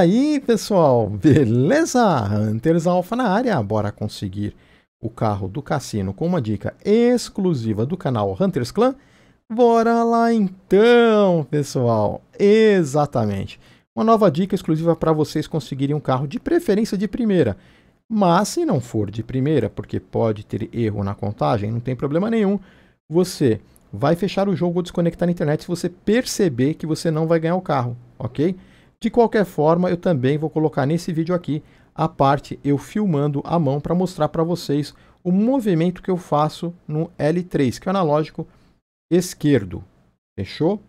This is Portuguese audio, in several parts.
aí, pessoal? Beleza? Hunters Alpha na área. Bora conseguir o carro do cassino com uma dica exclusiva do canal Hunters Clan? Bora lá então, pessoal. Exatamente. Uma nova dica exclusiva para vocês conseguirem um carro de preferência de primeira. Mas se não for de primeira, porque pode ter erro na contagem, não tem problema nenhum. Você vai fechar o jogo ou desconectar a internet se você perceber que você não vai ganhar o carro, ok? De qualquer forma, eu também vou colocar nesse vídeo aqui a parte eu filmando a mão para mostrar para vocês o movimento que eu faço no L3, que é o analógico esquerdo. Fechou?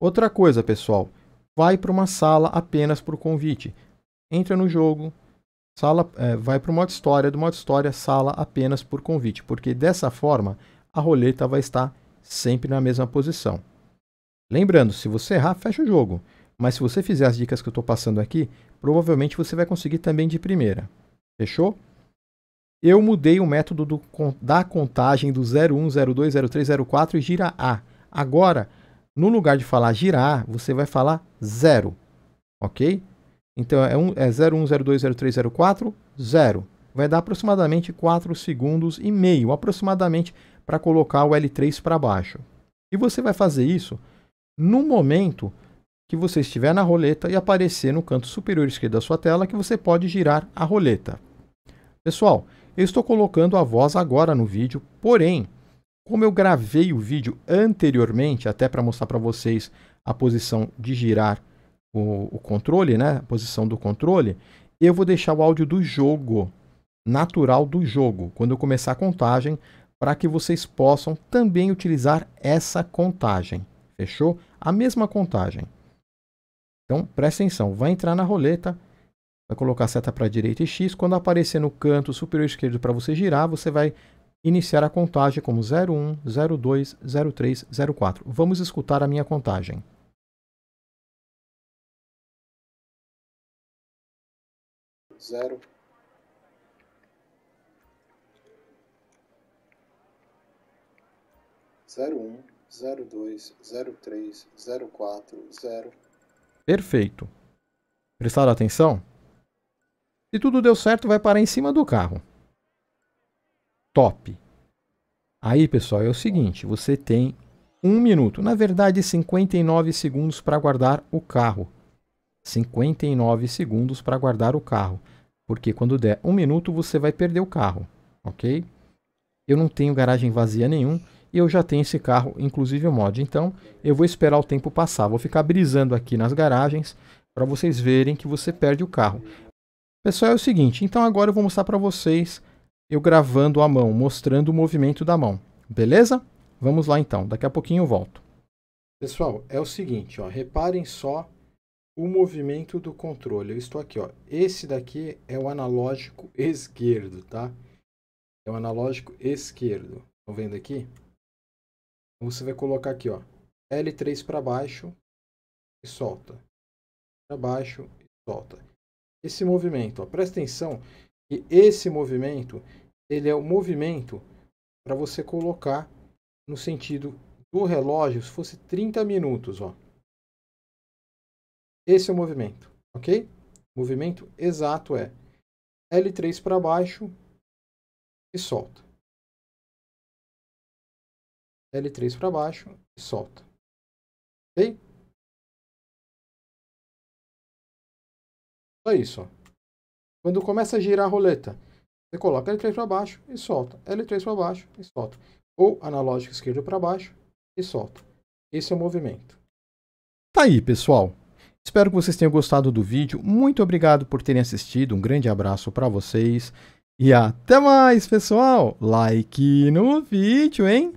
Outra coisa, pessoal, vai para uma sala apenas por convite. Entra no jogo, sala, é, vai para o modo história, do modo história, sala apenas por convite, porque dessa forma a roleta vai estar sempre na mesma posição. Lembrando, se você errar, fecha o jogo. Mas se você fizer as dicas que eu estou passando aqui, provavelmente você vai conseguir também de primeira. Fechou? Eu mudei o método do, da contagem do 01, 02, 03, 04 e gira A. Agora, no lugar de falar gira A, você vai falar zero, ok? Então, é, um, é 01, 02, 03, 04, zero. Vai dar aproximadamente 4 segundos e meio, aproximadamente, para colocar o L3 para baixo. E você vai fazer isso no momento que você estiver na roleta e aparecer no canto superior esquerdo da sua tela que você pode girar a roleta. Pessoal, eu estou colocando a voz agora no vídeo, porém, como eu gravei o vídeo anteriormente, até para mostrar para vocês a posição de girar o, o controle, né? a posição do controle, eu vou deixar o áudio do jogo, natural do jogo, quando eu começar a contagem, para que vocês possam também utilizar essa contagem. Fechou? A mesma contagem. Então presta atenção, vai entrar na roleta, vai colocar a seta para a direita e X. Quando aparecer no canto superior esquerdo para você girar, você vai iniciar a contagem como 01, 02, 03, 04. Vamos escutar a minha contagem. Zero. Zero um, zero dois, zero três, zero quatro, zero. Perfeito. Prestaram atenção? Se tudo deu certo, vai parar em cima do carro. Top. Aí, pessoal, é o seguinte, você tem um minuto, na verdade 59 segundos para guardar o carro. 59 segundos para guardar o carro, porque quando der um minuto você vai perder o carro, ok? Eu não tenho garagem vazia nenhum e eu já tenho esse carro, inclusive o mod. Então eu vou esperar o tempo passar, vou ficar brisando aqui nas garagens para vocês verem que você perde o carro. Pessoal, é o seguinte, então agora eu vou mostrar para vocês eu gravando a mão, mostrando o movimento da mão, beleza? Vamos lá então, daqui a pouquinho eu volto. Pessoal, é o seguinte, ó, reparem só o movimento do controle. Eu estou aqui, ó. Esse daqui é o analógico esquerdo, tá? É o analógico esquerdo. Estão vendo aqui? Você vai colocar aqui, ó, L3 para baixo e solta. Para baixo e solta. Esse movimento, ó, presta atenção que esse movimento, ele é o movimento para você colocar no sentido do relógio, se fosse 30 minutos, ó. Esse é o movimento, ok? O movimento exato é L3 para baixo e solta. L3 para baixo e solta. Ok? Só isso. Ó. Quando começa a girar a roleta, você coloca L3 para baixo e solta. L3 para baixo e solta. Ou analógico esquerdo para baixo e solta. Esse é o movimento. Tá aí, pessoal. Espero que vocês tenham gostado do vídeo. Muito obrigado por terem assistido. Um grande abraço para vocês. E até mais, pessoal! Like no vídeo, hein?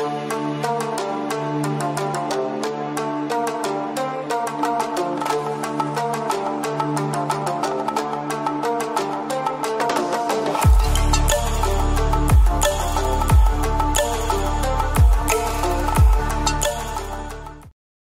Thank you.